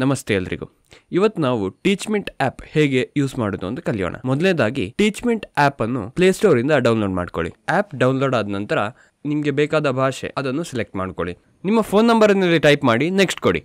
ನಮಸ್ತೆ ಎಲ್ರಿಗೂ ಇವತ್ತು ನಾವು ಟೀಚ್ಮೆಂಟ್ ಆ್ಯಪ್ ಹೇಗೆ ಯೂಸ್ ಮಾಡೋದು ಅಂತ ಕಲಿಯೋಣ ಮೊದಲನೇದಾಗಿ ಟೀಚ್ಮೆಂಟ್ ಆ್ಯಪನ್ನು ಪ್ಲೇಸ್ಟೋರ್ ಇಂದ ಡೌನ್ಲೋಡ್ ಮಾಡ್ಕೊಳ್ಳಿ ಆ್ಯಪ್ ಡೌನ್ಲೋಡ್ ಆದ ನಂತರ ನಿಮಗೆ ಬೇಕಾದ ಭಾಷೆ ಅದನ್ನು ಸೆಲೆಕ್ಟ್ ಮಾಡ್ಕೊಳ್ಳಿ ನಿಮ್ಮ ಫೋನ್ ನಂಬರ್ನಲ್ಲಿ ಟೈಪ್ ಮಾಡಿ ನೆಕ್ಸ್ಟ್ ಕೊಡಿ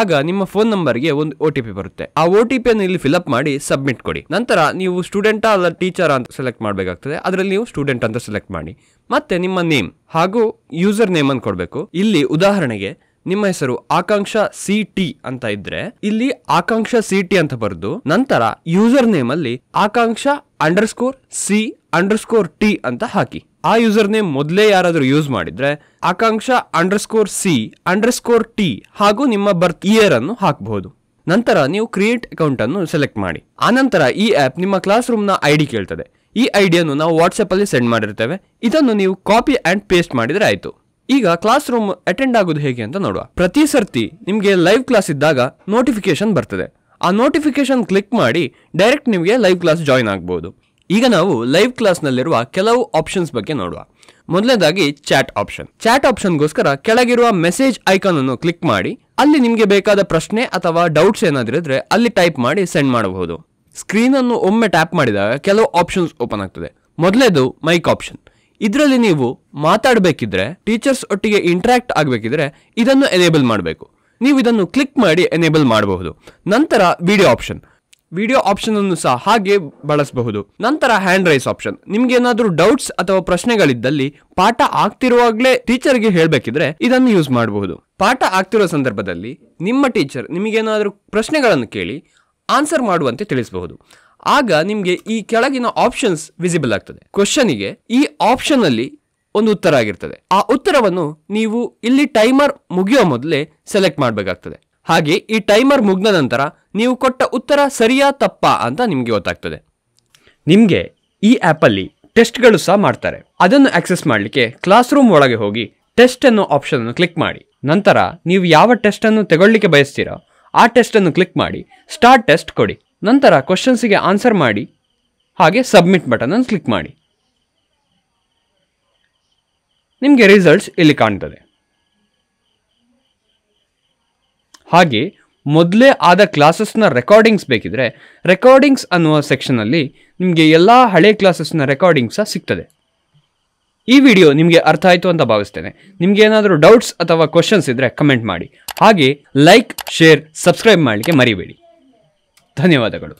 ಆಗ ನಿಮ್ಮ ಫೋನ್ ನಂಬರ್ಗೆ ಒಂದು ಒ ಟಿ ಪಿ ಬರುತ್ತೆ ಆ ಒ ಟಿ ಪಿಯನ್ನು ಇಲ್ಲಿ ಫಿಲಪ್ ಮಾಡಿ ಸಬ್ಮಿಟ್ ಕೊಡಿ ನಂತರ ನೀವು ಸ್ಟೂಡೆಂಟಾ ಅಲ್ಲ ಟೀಚರ್ ಅಂತ ಸೆಲೆಕ್ಟ್ ಮಾಡಬೇಕಾಗ್ತದೆ ಅದರಲ್ಲಿ ನೀವು ಸ್ಟೂಡೆಂಟ್ ಅಂತ ಸೆಲೆಕ್ಟ್ ಮಾಡಿ ಮತ್ತೆ ನಿಮ್ಮ ನೇಮ್ ಹಾಗೂ ಯೂಸರ್ ನೇಮನ್ನು ಕೊಡಬೇಕು ಇಲ್ಲಿ ಉದಾಹರಣೆಗೆ ನಿಮ್ಮ ಹೆಸರು ಆಕಾಂಕ್ಷ ಸಿ ಟಿ ಅಂತ ಇದ್ರೆ ಇಲ್ಲಿ ಆಕಾಂಕ್ಷ ಸಿ ಟಿ ಅಂತ ಬರೆದು ನಂತರ ಯೂಸರ್ ನೇಮ್ ಅಲ್ಲಿ Akanksha underscore C underscore T ಅಂತ ಹಾಕಿ ಆ ಯೂಸರ್ ನೇಮ್ ಮೊದಲೇ ಯಾರಾದರೂ ಯೂಸ್ ಮಾಡಿದ್ರೆ Akanksha underscore C underscore T ಹಾಗೂ ನಿಮ್ಮ ಬರ್ತ್ ಇಯರ್ ಅನ್ನು ಹಾಕಬಹುದು ನಂತರ ನೀವು ಕ್ರಿಯೇಟ್ ಅಕೌಂಟ್ ಅನ್ನು ಸೆಲೆಕ್ಟ್ ಮಾಡಿ ಆನಂತರ ಈ ಆಪ್ ನಿಮ್ಮ ಕ್ಲಾಸ್ ರೂಮ್ ನ ಐಡಿ ಕೇಳ್ತದೆ ಈ ಐಡಿಯನ್ನು ನಾವು ವಾಟ್ಸ್ಆಪ್ ಅಲ್ಲಿ ಸೆಂಡ್ ಮಾಡಿರ್ತೇವೆ ಇದನ್ನು ನೀವು ಕಾಪಿ ಅಂಡ್ ಪೇಸ್ಟ್ ಮಾಡಿದ್ರೆ ಆಯಿತು ಈಗ ಕ್ಲಾಸ್ ರೂಮ್ ಅಟೆಂಡ್ ಆಗೋದು ಹೇಗೆ ಅಂತ ನೋಡುವ ಪ್ರತಿ ಸರ್ತಿ ನಿಮಗೆ ಲೈವ್ ಕ್ಲಾಸ್ ಇದ್ದಾಗ ನೋಟಿಫಿಕೇಶನ್ ಬರ್ತದೆ ಆ ನೋಟಿಫಿಕೇಶನ್ ಕ್ಲಿಕ್ ಮಾಡಿ ಡೈರೆಕ್ಟ್ ನಿಮಗೆ ಲೈವ್ ಕ್ಲಾಸ್ ಜಾಯಿನ್ ಆಗ್ಬೋದು ಈಗ ನಾವು ಲೈವ್ ಕ್ಲಾಸ್ನಲ್ಲಿರುವ ಕೆಲವು ಆಪ್ಷನ್ಸ್ ಬಗ್ಗೆ ನೋಡುವ ಮೊದಲನೇದಾಗಿ ಚಾಟ್ ಆಪ್ಷನ್ ಚಾಟ್ ಆಪ್ಷನ್ಗೋಸ್ಕರ ಕೆಳಗಿರುವ ಮೆಸೇಜ್ ಐಕಾನ್ ಅನ್ನು ಕ್ಲಿಕ್ ಮಾಡಿ ಅಲ್ಲಿ ನಿಮಗೆ ಬೇಕಾದ ಪ್ರಶ್ನೆ ಅಥವಾ ಡೌಟ್ಸ್ ಏನಾದರೂ ಇದ್ರೆ ಅಲ್ಲಿ ಟೈಪ್ ಮಾಡಿ ಸೆಂಡ್ ಮಾಡಬಹುದು ಸ್ಕ್ರೀನ್ ಅನ್ನು ಒಮ್ಮೆ ಟ್ಯಾಪ್ ಮಾಡಿದಾಗ ಕೆಲವು ಆಪ್ಷನ್ಸ್ ಓಪನ್ ಆಗ್ತದೆ ಮೊದಲೇದು ಮೈಕ್ ಆಪ್ಷನ್ ಇದರಲ್ಲಿ ನೀವು ಮಾತಾಡಬೇಕಿದ್ರೆ ಟೀಚರ್ಸ್ ಒಟ್ಟಿಗೆ ಇಂಟ್ರಾಕ್ಟ್ ಆಗಬೇಕಿದ್ರೆ ಇದನ್ನು ಎನೇಬಲ್ ಮಾಡಬೇಕು ನೀವು ಇದನ್ನು ಕ್ಲಿಕ್ ಮಾಡಿ ಎನೇಬಲ್ ಮಾಡಬಹುದು ನಂತರ ವಿಡಿಯೋ ಆಪ್ಷನ್ ವಿಡಿಯೋ ಆಪ್ಷನ್ ಅನ್ನು ಸಹ ಹಾಗೆ ಬಳಸಬಹುದು ನಂತರ ಹ್ಯಾಂಡ್ ರೈಸ್ ಆಪ್ಷನ್ ನಿಮ್ಗೆ ಏನಾದರೂ ಡೌಟ್ಸ್ ಅಥವಾ ಪ್ರಶ್ನೆಗಳಿದ್ದಲ್ಲಿ ಪಾಠ ಆಗ್ತಿರುವಾಗಲೇ ಟೀಚರ್ಗೆ ಹೇಳಬೇಕಿದ್ರೆ ಇದನ್ನು ಯೂಸ್ ಮಾಡಬಹುದು ಪಾಠ ಆಗ್ತಿರೋ ಸಂದರ್ಭದಲ್ಲಿ ನಿಮ್ಮ ಟೀಚರ್ ನಿಮಗೇನಾದರೂ ಪ್ರಶ್ನೆಗಳನ್ನು ಕೇಳಿ ಆನ್ಸರ್ ಮಾಡುವಂತೆ ತಿಳಿಸಬಹುದು ಆಗ ನಿಮಗೆ ಈ ಕೆಳಗಿನ ಆಪ್ಷನ್ಸ್ ವಿಸಿಬಲ್ ಆಗ್ತದೆ ಕ್ವಶನ್ಗೆ ಈ ಆಪ್ಷನ್ ಅಲ್ಲಿ ಒಂದು ಉತ್ತರ ಆಗಿರ್ತದೆ ಆ ಉತ್ತರವನ್ನು ನೀವು ಇಲ್ಲಿ ಟೈಮರ್ ಮುಗಿಯೋ ಮೊದಲೇ ಸೆಲೆಕ್ಟ್ ಮಾಡಬೇಕಾಗ್ತದೆ ಹಾಗೆ ಈ ಟೈಮರ್ ಮುಗಿದ ನಂತರ ನೀವು ಕೊಟ್ಟ ಉತ್ತರ ಸರಿಯಾ ತಪ್ಪಾ ಅಂತ ನಿಮಗೆ ಗೊತ್ತಾಗ್ತದೆ ನಿಮಗೆ ಈ ಆ್ಯಪಲ್ಲಿ ಟೆಸ್ಟ್ಗಳು ಸಹ ಮಾಡ್ತಾರೆ ಅದನ್ನು ಆಕ್ಸೆಸ್ ಮಾಡಲಿಕ್ಕೆ ಕ್ಲಾಸ್ ರೂಮ್ ಒಳಗೆ ಹೋಗಿ ಟೆಸ್ಟ್ ಅನ್ನೋ ಅನ್ನು ಕ್ಲಿಕ್ ಮಾಡಿ ನಂತರ ನೀವು ಯಾವ ಟೆಸ್ಟ್ ಅನ್ನು ತಗೊಳ್ಳಿಕ್ಕೆ ಬಯಸ್ತೀರೋ ಆ ಟೆಸ್ಟ್ ಅನ್ನು ಕ್ಲಿಕ್ ಮಾಡಿ ಸ್ಟಾರ್ಟ್ ಟೆಸ್ಟ್ ಕೊಡಿ ನಂತರ ಕ್ವಶನ್ಸಿಗೆ ಆನ್ಸರ್ ಮಾಡಿ ಹಾಗೆ ಸಬ್ಮಿಟ್ ಅನ್ನು ಕ್ಲಿಕ್ ಮಾಡಿ ನಿಮಗೆ ರಿಸಲ್ಟ್ಸ್ ಇಲ್ಲಿ ಕಾಣ್ತದೆ ಹಾಗೆ ಮೊದಲೇ ಆದ ಕ್ಲಾಸಸ್ನ ರೆಕಾರ್ಡಿಂಗ್ಸ್ ಬೇಕಿದ್ರೆ ರೆಕಾರ್ಡಿಂಗ್ಸ್ ಅನ್ನುವ ಸೆಕ್ಷನಲ್ಲಿ ನಿಮಗೆ ಎಲ್ಲ ಹಳೆ ಕ್ಲಾಸಸ್ನ ರೆಕಾರ್ಡಿಂಗ್ಸ ಸಿಗ್ತದೆ ಈ ವಿಡಿಯೋ ನಿಮಗೆ ಅರ್ಥ ಆಯಿತು ಅಂತ ಭಾವಿಸ್ತೇನೆ ನಿಮಗೆ ಏನಾದರೂ ಡೌಟ್ಸ್ ಅಥವಾ ಕ್ವಶನ್ಸ್ ಇದ್ದರೆ ಕಮೆಂಟ್ ಮಾಡಿ ಹಾಗೆ ಲೈಕ್ ಶೇರ್ ಸಬ್ಸ್ಕ್ರೈಬ್ ಮಾಡಲಿಕ್ಕೆ ಮರಿಬೇಡಿ 種はだから、